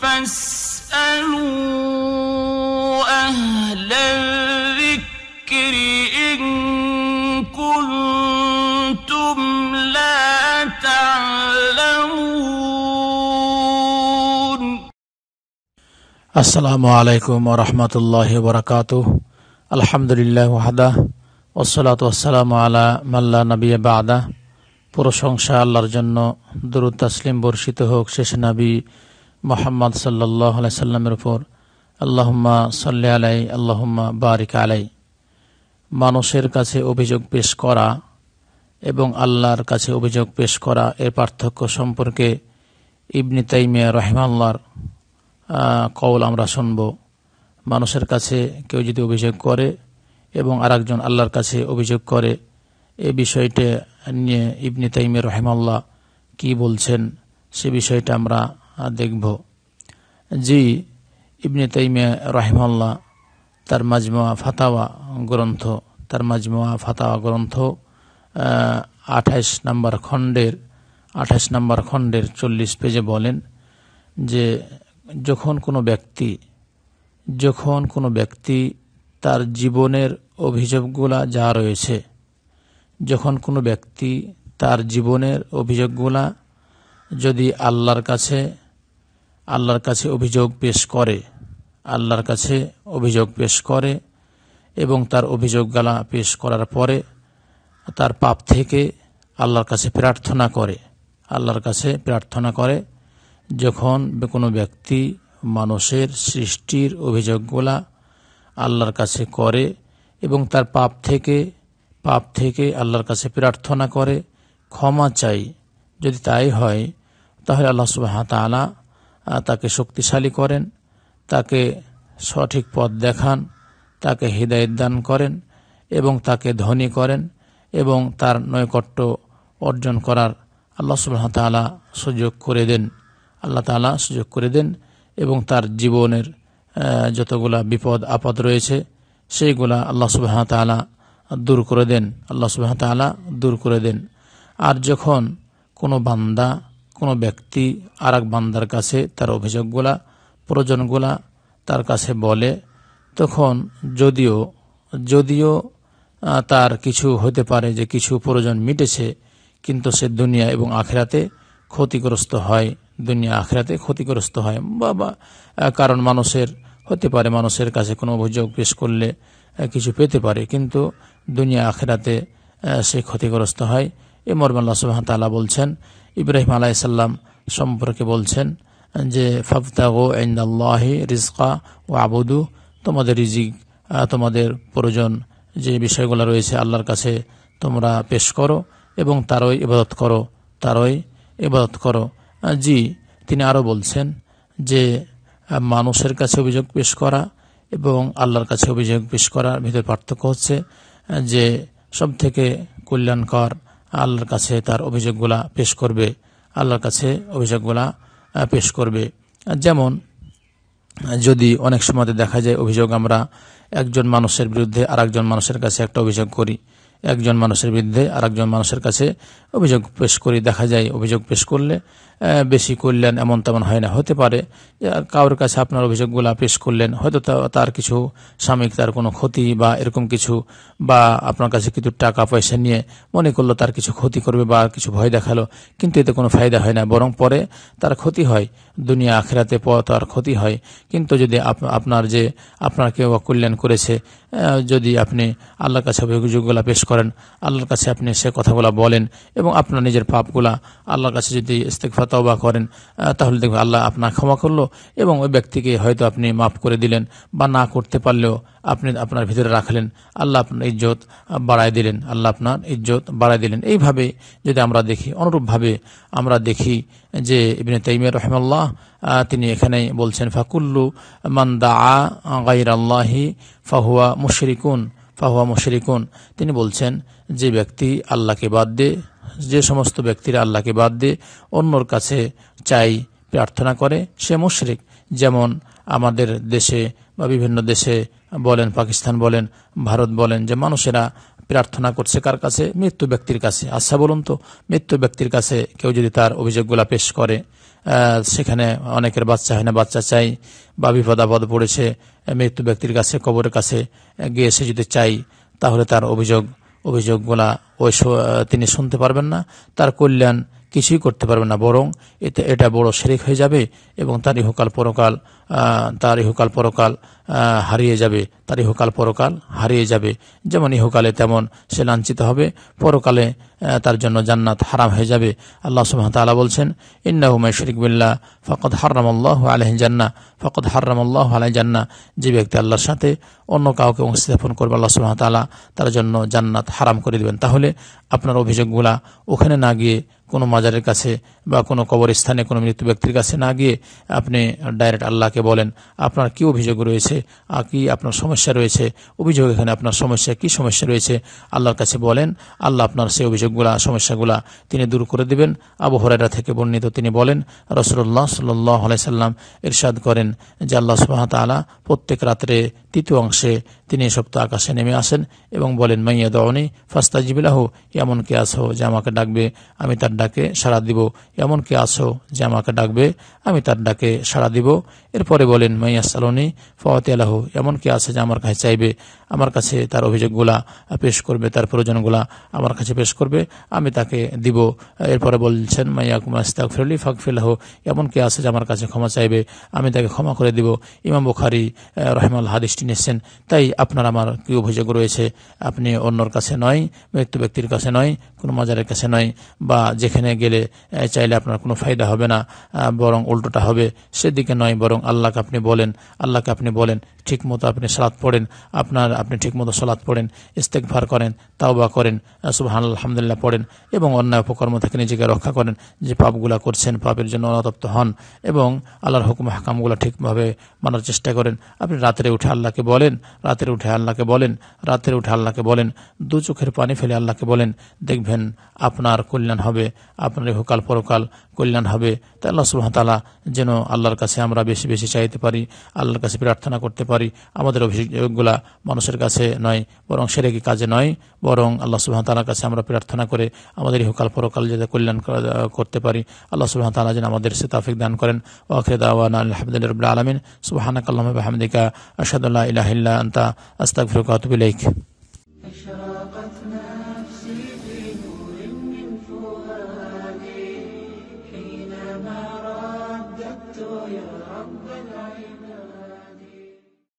فاسألوا أهل الذكر إن كنتم لا تعلمون السلام عليكم ورحمة الله وبركاته الحمد لله وحده والصلاة والسلام على من لا نبي بعده প্রশংসা আল্লাহর জন্য দরুদ তাসলিম বর্ষিত হোক শেষ নাবী মোহাম্মদ সাল্লাহ সাল্লামের উপর আল্লাহম্মা সাল্লি আলাই আল্লাহম্মা বারিক আলাই মানুষের কাছে অভিযোগ পেশ করা এবং আল্লাহর কাছে অভিযোগ পেশ করা এর পার্থক্য সম্পর্কে ইবনি তাইমিয়া রহমাল্লার কৌল আমরা শুনব মানুষের কাছে কেউ যদি অভিযোগ করে এবং আরেকজন আল্লাহর কাছে অভিযোগ করে এ বিষয়টা নিয়ে ইবনি তাইমিয়া রহমাল্লাহ কি বলছেন সে বিষয়টা আমরা দেখব জি ইবনে তাইমিয়া রাহিমাল্লাহ তার মাজমা ফাতাওয়া গ্রন্থ তার মাজমা ফাতাওয়া গ্রন্থ আঠাইশ নাম্বার খণ্ডের আঠাইশ নাম্বার খণ্ডের চল্লিশ পেজে বলেন যে যখন কোনো ব্যক্তি যখন কোনো ব্যক্তি তার জীবনের অভিযোগগুলা যা রয়েছে যখন কোনো ব্যক্তি তার জীবনের অভিযোগগুলা যদি আল্লাহর কাছে আল্লাহর কাছে অভিযোগ পেশ করে আল্লাহর কাছে অভিযোগ পেশ করে এবং তার অভিযোগ গালা পেশ করার পরে তার পাপ থেকে আল্লাহর কাছে প্রার্থনা করে আল্লাহর কাছে প্রার্থনা করে যখন কোনো ব্যক্তি মানুষের সৃষ্টির অভিযোগগুলা আল্লাহর কাছে করে এবং তার পাপ থেকে পাপ থেকে আল্লাহর কাছে প্রার্থনা করে ক্ষমা চাই যদি তাই হয় তাহলে আল্লাহ সুবাহ তালা তাকে শক্তিশালী করেন তাকে সঠিক পথ দেখান তাকে হৃদয়ের দান করেন এবং তাকে ধনী করেন এবং তার নৈকট্য অর্জন করার আল্লাহ সুবাহ তালা সুযোগ করে দেন আল্লাহ তালা সুযোগ করে দেন এবং তার জীবনের যতগুলা বিপদ আপদ রয়েছে সেইগুলা আল্লাহ সুবাহ তালা দূর করে দেন আল্লাহ সুবাহ তালা দূর করে দেন আর যখন কোনো বান্দা কোনো ব্যক্তি আর এক বান্দার কাছে তার অভিযোগগুলা প্রয়োজনগুলা তার কাছে বলে তখন যদিও যদিও তার কিছু হতে পারে যে কিছু প্রয়োজন মিটেছে কিন্তু সে দুনিয়া এবং আখেরাতে ক্ষতিগ্রস্ত হয় দুনিয়া আখেরাতে ক্ষতিগ্রস্ত হয় বা কারণ মানুষের হতে পারে মানুষের কাছে কোনো অভিযোগ পেশ করলে কিছু পেতে পারে কিন্তু দুনিয়া আখেরাতে সে ক্ষতিগ্রস্ত হয় এ মর্ম আল্লাহ সুবাহন তালা বলছেন ইব্রাহিম আলাইসাল্লাম সম্পর্কে বলছেন যে ফাফতাগো আল্লাহি রিজকা ও আবুদু তোমাদের রিজিক তোমাদের প্রয়োজন যে বিষয়গুলো রয়েছে আল্লাহর কাছে তোমরা পেশ করো এবং তারই ইবাদত করো তারই ইবাদত করো জি তিনি আরও বলছেন যে মানুষের কাছে অভিযোগ পেশ করা এবং আল্লাহর কাছে অভিযোগ পেশ করার ভিতরে পার্থক্য হচ্ছে যে সব থেকে কল্যাণকর আল্লাহর কাছে তার অভিযোগগুলা পেশ করবে আল্লাহর কাছে অভিযোগগুলা পেশ করবে যেমন যদি অনেক সময় দেখা যায় অভিযোগ আমরা একজন মানুষের বিরুদ্ধে আরেকজন মানুষের কাছে একটা অভিযোগ করি একজন মানুষের বিরুদ্ধে আরেকজন মানুষের কাছে অভিযোগ পেশ করি দেখা যায় অভিযোগ পেশ করলে বেশি করলেন এমন তেমন হয় না হতে পারে কারোর কাছে আপনার অভিযোগগুলো পেশ করলেন হয়তো তার কিছু সাময়িক তার কোনো ক্ষতি বা এরকম কিছু বা আপনার কাছে কিছু টাকা পয়সা নিয়ে মনে করলো তার কিছু ক্ষতি করবে বা কিছু ভয় দেখালো কিন্তু এতে কোনো ফায়দা হয় না বরং পরে তার ক্ষতি হয় দুনিয়া আখেরাতে পর তার ক্ষতি হয় কিন্তু যদি আপনার যে আপনার কেউ কল্যাণ করেছে যদি আপনি আল্লাহর কাছে অভিযোগগুলো পেশ করেন আল্লাহর কাছে আপনি সে কথাগুলো বলেন এবং আপনার নিজের পাপগুলা আল্লাহর কাছে যদি ইস্তেকফা তবা করেন তাহলে দেখবেন আল্লাহ আপনার ক্ষমা করলো এবং ওই ব্যক্তিকে হয়তো আপনি মাফ করে দিলেন বা না করতে পারলেও আপনি আপনার ভিতরে রাখলেন আল্লাহ আপনার ইজ্জত বাড়ায় দিলেন আল্লাহ আপনার ইজ্জত বাড়ায় দিলেন এইভাবে যদি আমরা দেখি অনুরূপভাবে আমরা দেখি যে ইবনে তাইমিয়া রহমাল্লাহ তিনি এখানে বলছেন ফাকুল্লু মান্দা আ গাইর আল্লাহি ফাহুয়া মুশরিকুন ফাহুয়া মুশরিকুন তিনি বলছেন যে ব্যক্তি আল্লাহকে বাদ দিয়ে যে সমস্ত ব্যক্তিরা আল্লাহকে বাদ দিয়ে অন্যর কাছে চাই প্রার্থনা করে সে মুশরিক যেমন আমাদের দেশে বা বিভিন্ন দেশে বলেন পাকিস্তান বলেন ভারত বলেন যে মানুষেরা প্রার্থনা করছে কার কাছে মৃত্যু ব্যক্তির কাছে আচ্ছা বলুন তো মৃত্যু ব্যক্তির কাছে কেউ যদি তার অভিযোগগুলা পেশ করে সেখানে অনেকের বাচ্চা হয় না বাচ্চা চাই বা বিপদ আপদ পড়েছে মৃত্যু ব্যক্তির কাছে কবরের কাছে গিয়ে সে যদি চাই তাহলে তার অভিযোগ অভিযোগগুলা ওই তিনি শুনতে পারবেন না তার কল্যাণ কিছুই করতে পারবে না বরং এতে এটা বড় শেরিক হয়ে যাবে এবং তার ইহকাল পরকাল তার ইহকাল পরকাল হারিয়ে যাবে তার ইহকাল পরকাল হারিয়ে যাবে যেমন ইহকালে তেমন সে লাঞ্ছিত হবে পরকালে তার জন্য জান্নাত হারাম হয়ে যাবে আল্লাহ সুহামতাল্লাহ বলছেন ইন্নাহুমায় শরিক বিল্লা ফকত হারাম আল্লাহ আলহ জান্না ফকত হারাম আল্লাহ আলহ জান্না যে ব্যক্তি আল্লাহর সাথে অন্য কাউকে অংশীদাপন করবে আল্লাহ সুহামতাল্লাহ তার জন্য জান্নাত হারাম করে দেবেন তাহলে আপনার অভিযোগগুলা ওখানে না গিয়ে কোনো মাজারের কাছে বা কোনো কবরস্থানে কোনো মৃত্যু ব্যক্তির কাছে না গিয়ে আপনি ডাইরেক্ট আল্লাহকে বলেন আপনার কি অভিযোগ রয়েছে কি আপনার সমস্যা রয়েছে অভিযোগ এখানে আপনার সমস্যা কি সমস্যা রয়েছে আল্লাহর কাছে বলেন আল্লাহ আপনার সেই অভিযোগগুলা সমস্যাগুলা তিনি দূর করে দেবেন আবু হরাইরা থেকে বর্ণিত তিনি বলেন রসুল্লাহ সাল্লাহ আলাইসাল্লাম ইরশাদ করেন যে আল্লাহ সুবাহতালা প্রত্যেক রাত্রে তৃতীয় অংশে তিনি সপ্তাহ আকাশে নেমে আসেন এবং বলেন মাইয়া দওয়ানি ফাস্তাজিবিলাহ এমন কে আসো যে আমাকে ডাকবে আমি তার ডাকে সাড়া দিব এমন কি আছো যে আমাকে ডাকবে আমি তার ডাকে সাড়া দিব এরপরে বলেন মাইয়া সালনি ফওয়াতে আলাহ এমন কি আছে যে আমার কাছে চাইবে আমার কাছে তার অভিযোগগুলা পেশ করবে তার প্রয়োজনগুলা আমার কাছে পেশ করবে আমি তাকে দিব এরপরে বলছেন মাইয়া কুমাস্তাক ফেরলি ফাঁক ফেলাহ এমন কি আছে যে আমার কাছে ক্ষমা চাইবে আমি তাকে ক্ষমা করে দিব ইমাম বুখারি রহমাল হাদিসটি নিয়েছেন তাই আপনার আমার কি অভিযোগ রয়েছে আপনি অন্যর কাছে নয় ব্যক্তি ব্যক্তির কাছে নয় কোনো মাজারের কাছে নয় বা যে এখানে গেলে চাইলে আপনার কোনো ফায়দা হবে না বরং উল্টোটা হবে সেদিকে নয় বরং আল্লাহকে আপনি বলেন আল্লাহকে আপনি বলেন ঠিকমতো আপনি সালাদ পড়েন আপনার আপনি ঠিকমতো সালাদ পড়েন ইস্তেকভার করেন তাওবা করেন সুবাহান আলহামদুলিল্লাহ পড়েন এবং অন্যায় উপকর্ম থেকে নিজেকে রক্ষা করেন যে পাপগুলো করছেন পাপের জন্য অনতপ্ত হন এবং আল্লাহর হুকুম হাকামগুলো ঠিকভাবে মানার চেষ্টা করেন আপনি রাতের উঠে আল্লাহকে বলেন রাতের উঠে আল্লাহকে বলেন রাতের উঠে আল্লাহকে বলেন দু চোখের পানি ফেলে আল্লাহকে বলেন দেখবেন আপনার কল্যাণ হবে আপনার ইহকাল পরকাল কল্যাণ হবে তাই আল্লাহ তালা যেন আল্লাহর কাছে আমরা বেশি বেশি চাইতে পারি আল্লাহর কাছে প্রার্থনা করতে পারি আমাদের অভিযোগগুলা মানুষের কাছে নয় বরং কি কাজে নয় বরং আল্লাহ তালার কাছে আমরা প্রার্থনা করে আমাদের হোকাল পরকাল যাতে কল্যাণ করতে পারি আল্লাহ তালা যেন আমাদের সে তাফিক দান করেন ওয়াখরেদ আওয়ান আলহামদুলিল্লাহ রবিল্লা আলমিন সুবাহানাকাল্লাহমদিকা আসাদুল্লাহ ইহিল্লা আন্তা আস্তাক ফিরকাতুবিলাইক